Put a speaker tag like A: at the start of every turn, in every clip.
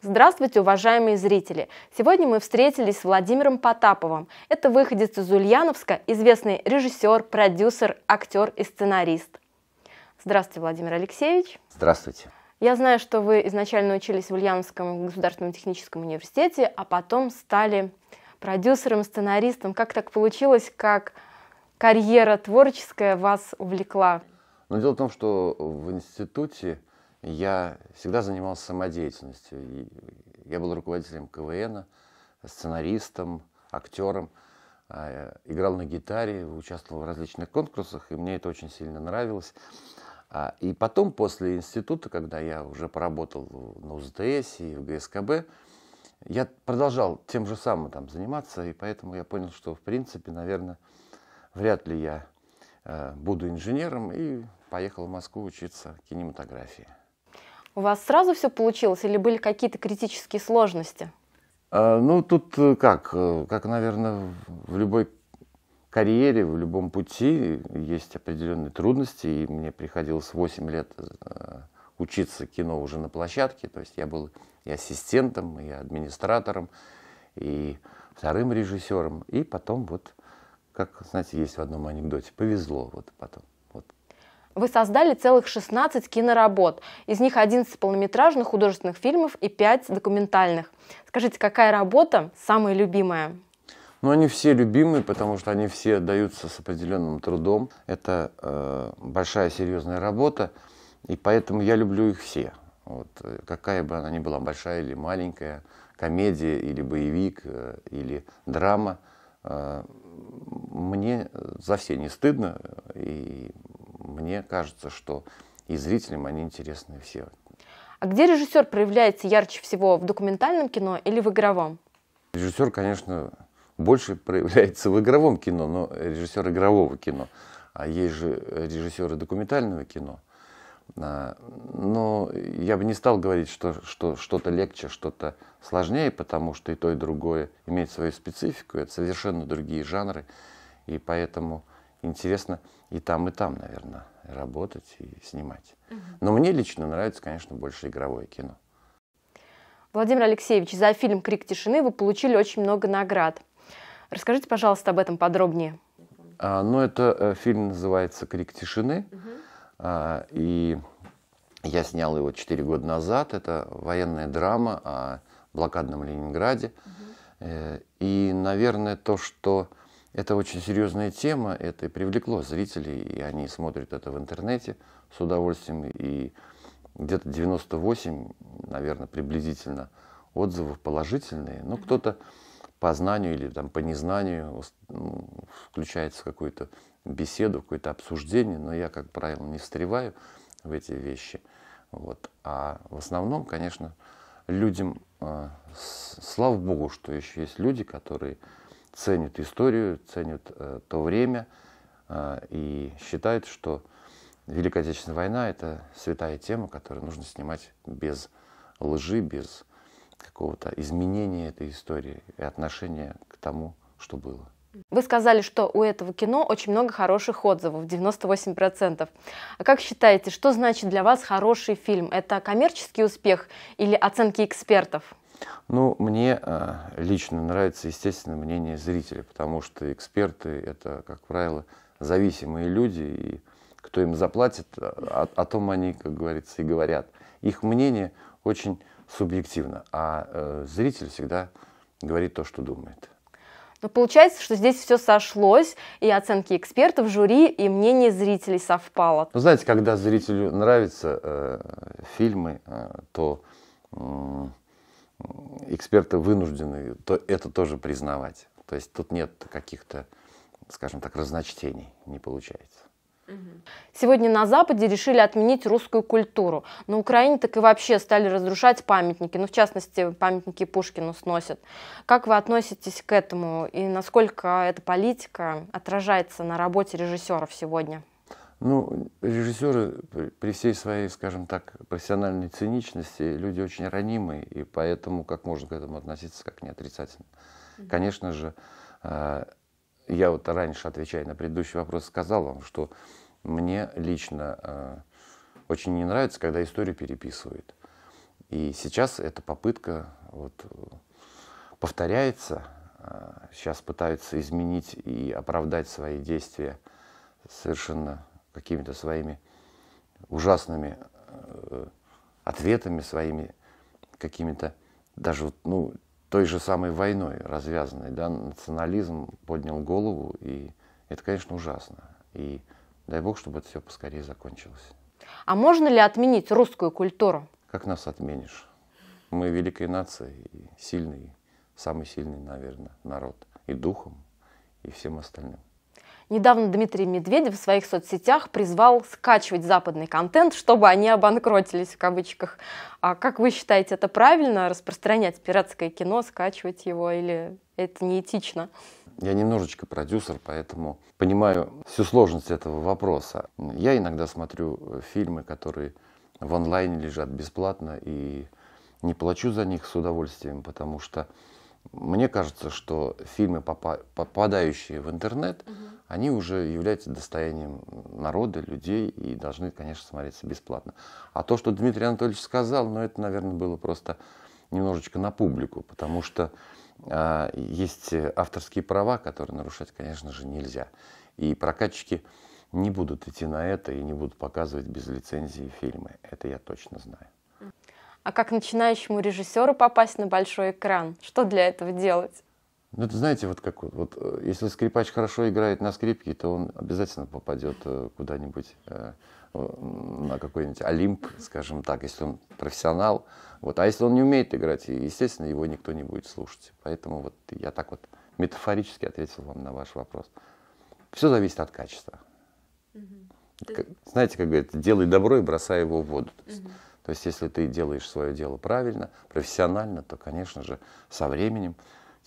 A: Здравствуйте, уважаемые зрители! Сегодня мы встретились с Владимиром Потаповым. Это выходец из Ульяновска, известный режиссер, продюсер, актер и сценарист. Здравствуйте, Владимир Алексеевич. Здравствуйте. Я знаю, что вы изначально учились в Ульяновском государственном техническом университете, а потом стали продюсером, сценаристом. Как так получилось, как карьера творческая вас увлекла?
B: Но ну, дело в том, что в институте я всегда занимался самодеятельностью. Я был руководителем КВН, сценаристом, актером, а, э, играл на гитаре, участвовал в различных конкурсах, и мне это очень сильно нравилось. А, и потом, после института, когда я уже поработал на УЗТС и в ГСКБ, я продолжал тем же самым там заниматься, и поэтому я понял, что, в принципе, наверное, вряд ли я э, буду инженером, и поехал в Москву учиться кинематографии.
A: У вас сразу все получилось или были какие-то критические сложности?
B: А, ну, тут э, как? Э, как, наверное, в любой карьере, в любом пути есть определенные трудности. И мне приходилось 8 лет э, учиться кино уже на площадке. То есть я был и ассистентом, и администратором, и вторым режиссером. И потом вот, как, знаете, есть в одном анекдоте, повезло вот потом.
A: Вы создали целых 16 киноработ, из них 11 полнометражных художественных фильмов и 5 документальных. Скажите, какая работа самая любимая?
B: Ну, они все любимые, потому что они все даются с определенным трудом. Это э, большая серьезная работа, и поэтому я люблю их все. Вот, э, какая бы она ни была, большая или маленькая, комедия или боевик, э, или драма, э, мне за все не стыдно, и мне кажется, что и зрителям они интересны все.
A: А где режиссер проявляется ярче всего, в документальном кино или в игровом?
B: Режиссер, конечно, больше проявляется в игровом кино, но режиссер игрового кино. А есть же режиссеры документального кино. А, но я бы не стал говорить, что, что что-то легче, что-то сложнее, потому что и то, и другое имеет свою специфику, это совершенно другие жанры. И поэтому интересно и там, и там, наверное, работать и снимать. Угу. Но мне лично нравится, конечно, больше игровое кино.
A: Владимир Алексеевич, за фильм «Крик тишины» вы получили очень много наград. Расскажите, пожалуйста, об этом подробнее.
B: А, ну, это э, фильм называется «Крик тишины». Угу. А, и я снял его 4 года назад. Это военная драма о блокадном Ленинграде. Угу. И, наверное, то, что это очень серьезная тема, это и привлекло зрителей, и они смотрят это в интернете с удовольствием. И где-то 98, наверное, приблизительно отзывов положительные. Но ну, кто-то по знанию или там, по незнанию ну, включается в какую-то беседу, какое-то обсуждение, но я, как правило, не встреваю в эти вещи. Вот. А в основном, конечно, людям, э, слава богу, что еще есть люди, которые Ценят историю, ценят э, то время э, и считают, что Великая Отечественная война – это святая тема, которую нужно снимать без лжи, без какого-то изменения этой истории и отношения к тому, что было.
A: Вы сказали, что у этого кино очень много хороших отзывов, 98%. А как считаете, что значит для вас хороший фильм? Это коммерческий успех или оценки экспертов?
B: Ну, мне а, лично нравится, естественно, мнение зрителя, потому что эксперты – это, как правило, зависимые люди, и кто им заплатит, о, а, а, о том они, как говорится, и говорят. Их мнение очень субъективно, а э, зритель всегда говорит то, что думает.
A: Но ну, получается, что здесь все сошлось, и оценки экспертов, жюри, и мнение зрителей совпало. Ну,
B: знаете, когда зрителю нравятся э, фильмы, э, то эксперты вынуждены то, это тоже признавать. То есть тут нет каких-то, скажем так, разночтений, не получается.
A: Сегодня на Западе решили отменить русскую культуру. На Украине так и вообще стали разрушать памятники. Ну, в частности, памятники Пушкину сносят. Как вы относитесь к этому? И насколько эта политика отражается на работе режиссеров сегодня?
B: Ну, режиссеры при всей своей, скажем так, профессиональной циничности люди очень ранимы, и поэтому как можно к этому относиться, как неотрицательно. отрицательно. Конечно же, а, я вот раньше, отвечая на предыдущий вопрос, сказал вам, что мне лично а, очень не нравится, когда историю переписывают. И сейчас эта попытка вот, повторяется. А, сейчас пытаются изменить и оправдать свои действия совершенно какими-то своими ужасными э, ответами, своими какими-то даже ну, той же самой войной развязанной. Да? Национализм поднял голову, и это, конечно, ужасно. И дай бог, чтобы это все поскорее закончилось.
A: А можно ли отменить русскую культуру?
B: Как нас отменишь? Мы великая нация, и сильный, самый сильный, наверное, народ. И духом, и всем остальным.
A: Недавно Дмитрий Медведев в своих соцсетях призвал скачивать западный контент, чтобы они обанкротились в кавычках. А как вы считаете, это правильно распространять пиратское кино, скачивать его или это неэтично?
B: Я немножечко продюсер, поэтому понимаю всю сложность этого вопроса. Я иногда смотрю э, фильмы, которые в онлайне лежат бесплатно и не плачу за них с удовольствием, потому что мне кажется, что фильмы, попадающие в интернет, угу они уже являются достоянием народа, людей и должны, конечно, смотреться бесплатно. А то, что Дмитрий Анатольевич сказал, ну, это, наверное, было просто немножечко на публику, потому что э, есть авторские права, которые нарушать, конечно же, нельзя. И прокатчики не будут идти на это и не будут показывать без лицензии фильмы. Это я точно знаю.
A: А как начинающему режиссеру попасть на большой экран? Что для этого делать?
B: Ну, это знаете, вот как вот, э, если скрипач хорошо играет на скрипке, то он обязательно попадет э, куда-нибудь э, на какой-нибудь Олимп, скажем так, если он профессионал. Вот. А если он не умеет играть, естественно, его никто не будет слушать. Поэтому вот я так вот метафорически ответил вам на ваш вопрос. Все зависит от качества. Угу. Как, знаете, как говорят, делай добро и бросай его в воду. То есть, угу. то есть если ты делаешь свое дело правильно, профессионально, то, конечно же, со временем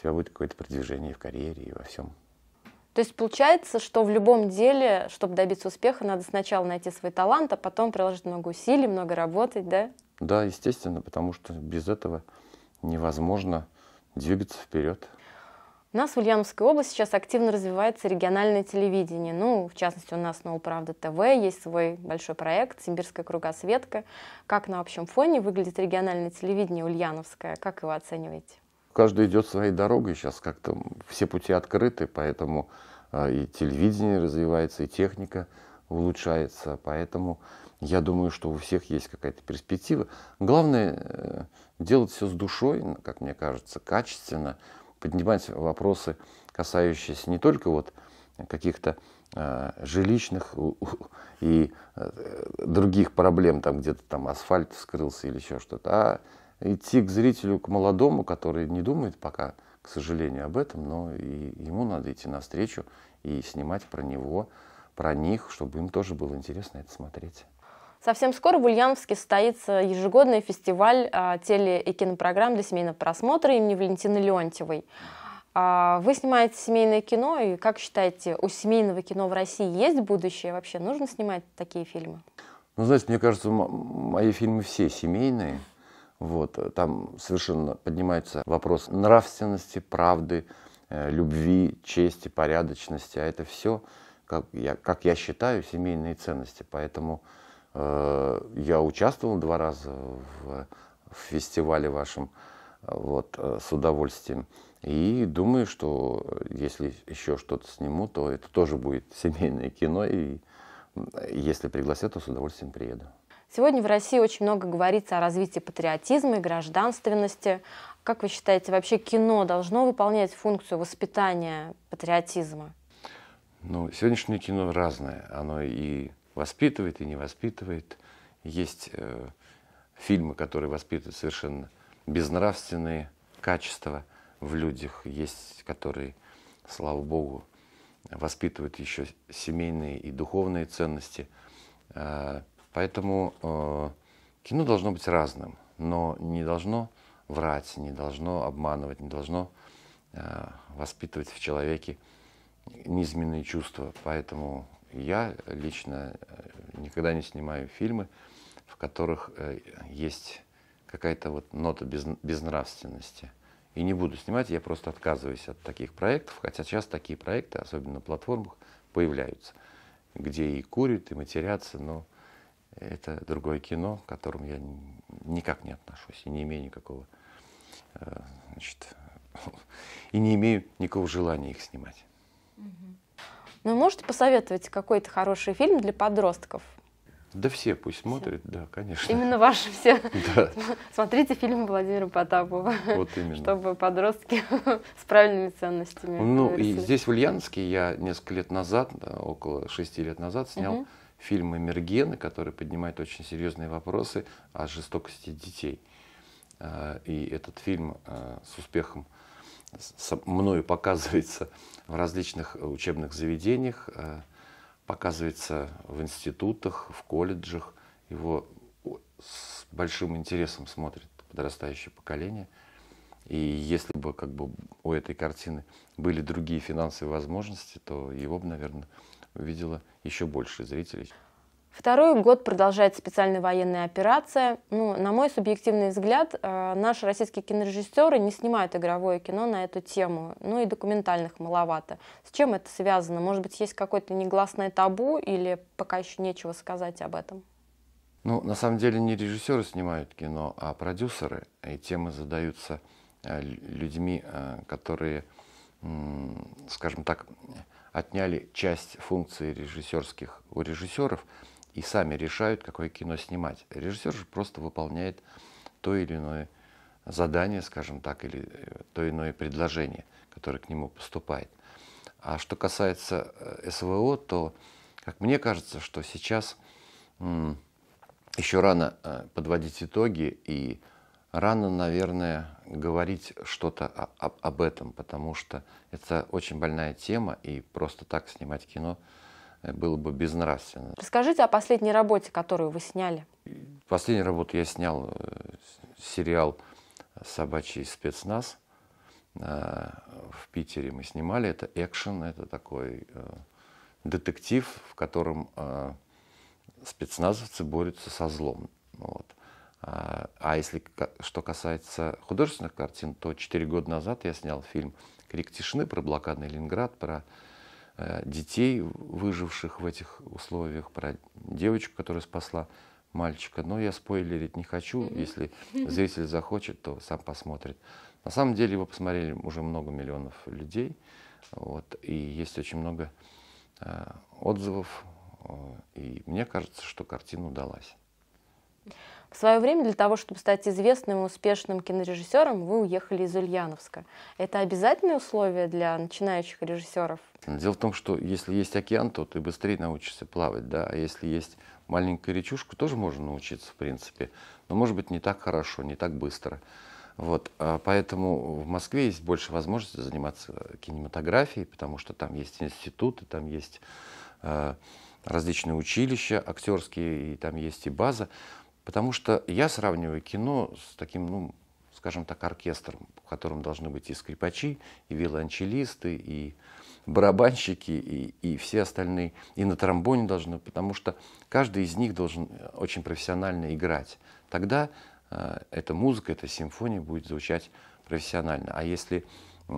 B: у тебя будет какое-то продвижение в карьере и во всем.
A: То есть получается, что в любом деле, чтобы добиться успеха, надо сначала найти свой талант, а потом приложить много усилий, много работать, да?
B: Да, естественно, потому что без этого невозможно двигаться вперед.
A: У нас в Ульяновской области сейчас активно развивается региональное телевидение. Ну, в частности, у нас «Новая правда ТВ», есть свой большой проект «Симбирская кругосветка». Как на общем фоне выглядит региональное телевидение Ульяновское? Как его оцениваете?
B: каждый идет своей дорогой. Сейчас как-то все пути открыты, поэтому э, и телевидение развивается, и техника улучшается. Поэтому я думаю, что у всех есть какая-то перспектива. Главное э, делать все с душой, как мне кажется, качественно, поднимать вопросы, касающиеся не только вот каких-то э, жилищных и других проблем, там где-то там асфальт вскрылся или еще что-то, а идти к зрителю, к молодому, который не думает пока, к сожалению, об этом, но и ему надо идти навстречу и снимать про него, про них, чтобы им тоже было интересно это смотреть.
A: Совсем скоро в Ульяновске состоится ежегодный фестиваль а, теле- и кинопрограмм для семейного просмотра имени Валентины Леонтьевой. А, вы снимаете семейное кино, и как считаете, у семейного кино в России есть будущее вообще? Нужно снимать такие фильмы?
B: Ну, знаете, мне кажется, мои фильмы все семейные. Вот, э, там совершенно поднимается вопрос нравственности, правды, э, любви, чести, порядочности. А это все, как я, как я считаю, семейные ценности. Поэтому э, я участвовал два раза в, в фестивале вашем вот, э, с удовольствием. И думаю, что если еще что-то сниму, то это тоже будет семейное кино. И если пригласят, то с удовольствием приеду.
A: Сегодня в России очень много говорится о развитии патриотизма и гражданственности. Как вы считаете, вообще кино должно выполнять функцию воспитания патриотизма?
B: Ну, сегодняшнее кино разное. Оно и воспитывает, и не воспитывает. Есть э, фильмы, которые воспитывают совершенно безнравственные качества в людях. Есть, которые, слава богу, воспитывают еще семейные и духовные ценности. Э, Поэтому э, кино должно быть разным, но не должно врать, не должно обманывать, не должно э, воспитывать в человеке низменные чувства. Поэтому я лично э, никогда не снимаю фильмы, в которых э, есть какая-то вот нота без, безнравственности. И не буду снимать, я просто отказываюсь от таких проектов, хотя сейчас такие проекты, особенно на платформах, появляются, где и курят, и матерятся, но это другое кино, к которому я никак не отношусь и не имею никакого, э, значит, и не имею никакого желания их снимать.
A: Ну, можете посоветовать какой-то хороший фильм для подростков?
B: Да все пусть смотрят, да, конечно. Именно ваши все. Да.
A: Смотрите фильм Владимира Потапова. Вот именно. Чтобы подростки с правильными ценностями. Ну, и здесь в
B: Ульяновске я несколько лет назад, около шести лет назад, снял угу фильм «Эмергены», который поднимает очень серьезные вопросы о жестокости детей. А, и этот фильм а, с успехом со мною показывается в различных учебных заведениях, а, показывается в институтах, в колледжах. Его с большим интересом смотрит подрастающее поколение. И если бы как бы у этой картины были другие финансовые возможности, то его бы, наверное, увидела еще больше зрителей.
A: Второй год продолжается специальная военная операция. Ну, на мой субъективный взгляд, э, наши российские кинорежиссеры не снимают игровое кино на эту тему, ну и документальных маловато. С чем это связано? Может быть, есть какое-то негласное табу или пока еще нечего сказать об этом?
B: Ну, на самом деле не режиссеры снимают кино, а продюсеры. И темы задаются э, людьми, э, которые, скажем так, отняли часть функций режиссерских у режиссеров и сами решают, какое кино снимать. Режиссер же просто выполняет то или иное задание, скажем так, или э, то иное предложение, которое к нему поступает. А что касается э, СВО, то, как мне кажется, что сейчас еще рано э, подводить итоги и рано, наверное, говорить что-то об, этом, потому что это очень больная тема, и просто так снимать кино э, было бы безнравственно.
A: Расскажите о последней работе, которую вы сняли.
B: Последнюю работу я снял э, сериал «Собачий спецназ» э, в Питере. Мы снимали это экшен, это такой детектив, в котором спецназовцы борются со злом. Вот. А, а если что касается художественных картин, то 4 года назад я снял фильм «Крик тишины» про блокадный Ленинград, про э, детей, выживших в этих условиях, про девочку, которая спасла мальчика. Но я спойлерить не хочу. Если зритель захочет, то сам посмотрит. На самом деле его посмотрели уже много миллионов людей. Вот, и есть очень много э, отзывов. Э, и мне кажется, что картина удалась.
A: В свое время для того, чтобы стать известным и успешным кинорежиссером, вы уехали из Ульяновска. Это обязательное условие для начинающих режиссеров?
B: Дело в том, что если есть океан, то ты быстрее научишься плавать, да, а если есть маленькая речушка, тоже можно научиться, в принципе, но, может быть, не так хорошо, не так быстро. Вот, а поэтому в Москве есть больше возможностей заниматься кинематографией, потому что там есть институты, там есть э, различные училища актерские, и там есть и база. Потому что я сравниваю кино с таким, ну, скажем так, оркестром, в котором должны быть и скрипачи, и виолончелисты, и барабанщики, и, и все остальные, и на тромбоне должны, потому что каждый из них должен э, очень профессионально играть. Тогда э, эта музыка, эта симфония будет звучать профессионально. А если э,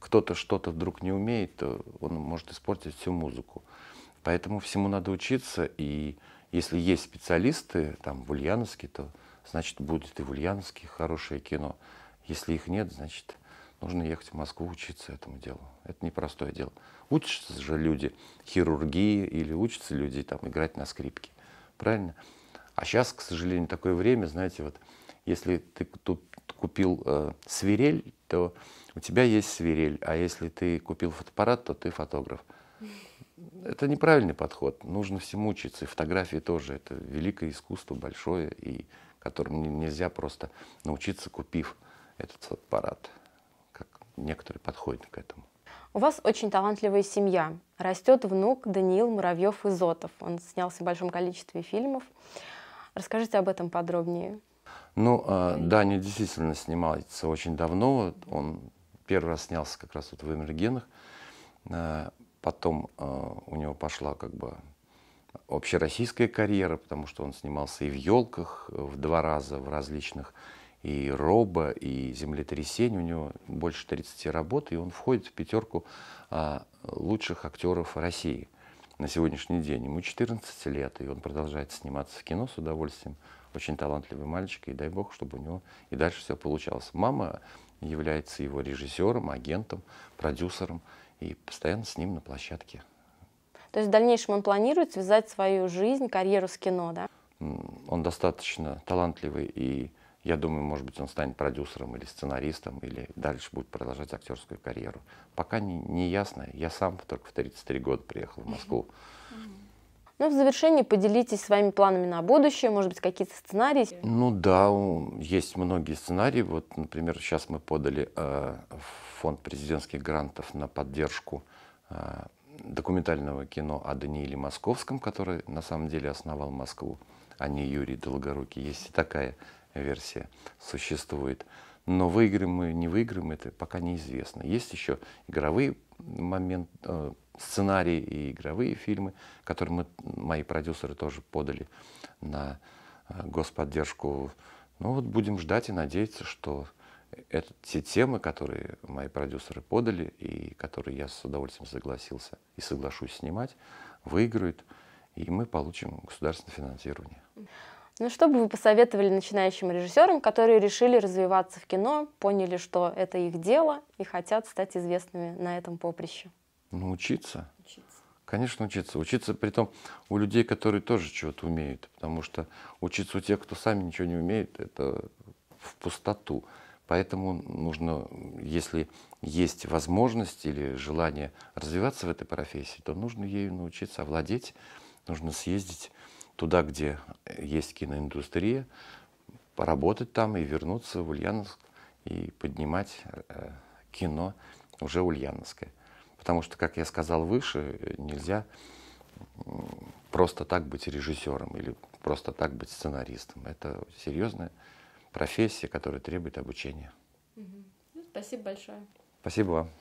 B: кто-то что-то вдруг не умеет, то он может испортить всю музыку. Поэтому всему надо учиться и если есть специалисты там в Ульяновске, то значит будет и в Ульяновске хорошее кино. Если их нет, значит нужно ехать в Москву учиться этому делу. Это непростое дело. Учатся же люди хирургии или учатся люди там играть на скрипке. Правильно? А сейчас, к сожалению, такое время, знаете, вот если ты тут купил э, свирель, то у тебя есть свирель, а если ты купил фотоаппарат, то ты фотограф это неправильный подход. Нужно всему учиться. И фотографии тоже. Это великое искусство, большое, и которым нельзя просто научиться, купив этот аппарат, Как некоторые подходят к этому.
A: У вас очень талантливая семья. Растет внук Даниил Муравьев Изотов. Он снялся в большом количестве фильмов. Расскажите об этом подробнее.
B: Ну, э, а, Даня действительно снимался очень давно. Он первый раз снялся как раз вот в «Эмергенах». Э, Потом э, у него пошла как бы общероссийская карьера, потому что он снимался и в «Елках» э, в два раза, в различных, и «Роба», и «Землетрясение». У него больше 30 работ, и он входит в пятерку э, а, лучших актеров России на сегодняшний день. Ему 14 лет, и он продолжает сниматься в кино с удовольствием. Очень талантливый мальчик, и дай бог, чтобы у него и дальше все получалось. Мама является его режиссером, агентом, продюсером – и постоянно с ним на площадке.
A: То есть в дальнейшем он планирует связать свою жизнь, карьеру с кино, да?
B: Он достаточно талантливый, и я думаю, может быть, он станет продюсером или сценаристом, или дальше будет продолжать актерскую карьеру. Пока не, не ясно. Я сам только в 33 года приехал в Москву.
A: Ну, в завершении поделитесь своими планами на будущее, может быть, какие-то сценарии.
B: Ну да, есть многие сценарии. Вот, например, сейчас мы подали э, в фонд президентских грантов на поддержку э, документального кино о Данииле Московском, который на самом деле основал Москву, а не Юрий Долгорукий. Есть и такая версия существует. Но выиграем мы, не выиграем, это пока неизвестно. Есть еще игровые момент, э, сценарии и игровые фильмы, которые мы, мои продюсеры тоже подали на э, господдержку. Ну вот будем ждать и надеяться, что это те темы, которые мои продюсеры подали и которые я с удовольствием согласился и соглашусь снимать, выиграют, и мы получим государственное финансирование.
A: Ну что бы вы посоветовали начинающим режиссерам, которые решили развиваться в кино, поняли, что это их дело и хотят стать известными на этом поприще?
B: Ну, учиться. Учиться. Конечно, учиться. Учиться, при том, у людей, которые тоже чего-то умеют. Потому что учиться у тех, кто сами ничего не умеет, это в пустоту. Поэтому нужно, если есть возможность или желание развиваться в этой профессии, то нужно ею научиться овладеть, нужно съездить туда, где есть киноиндустрия, поработать там и вернуться в Ульяновск и поднимать э, кино уже ульяновское. Потому что, как я сказал выше, нельзя просто так быть режиссером или просто так быть сценаристом. Это серьезная профессия, которая требует обучения.
A: Ну, спасибо большое.
B: Спасибо вам.